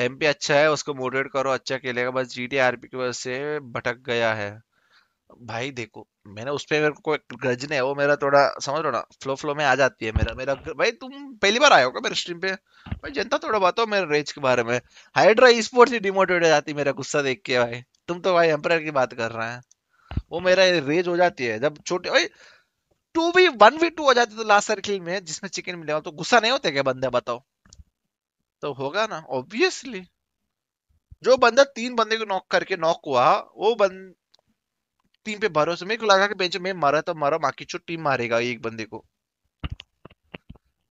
M P अच्छा है उसको मोटिवेट करो अच्छा खेलेगा बस जी टी आर पी की वजह से भटक गया है भाई देखो मैंने उस पर मेरे को ग्रज नहीं है वो मेरा थोड़ा समझ लो ना फ्लो फ्लो में आ जाती है मेरा मेरा भाई तुम पहली बार आए होगा मेरे स्ट्रीम पे भाई जनता थोड़ा बताओ मेरे रेज के बारे में हाइड्रा स्पोर्ट्स ही डिमोटिवेट हो जाती है मेरा गुस्सा देख के भाई तुम तो भाई एम्पायर की बात कर रहे हैं वो मेरा रेज हो जाती है जब छोटे भाई टू वी वन वी टू हो जाती तो लास्ट सर्किल में जिसमें चिकन मिलेगा तो गुस्सा नहीं होते क्या बंदे बताओ तो होगा ना ऑब्वियसली जो बंदा तीन बंदे को नॉक करके नॉक हुआ वो बंद टीम पे भरोसे मेरे को लगा कि बेंच में मारा तो मारा बाकी टीम मारेगा एक बंदे को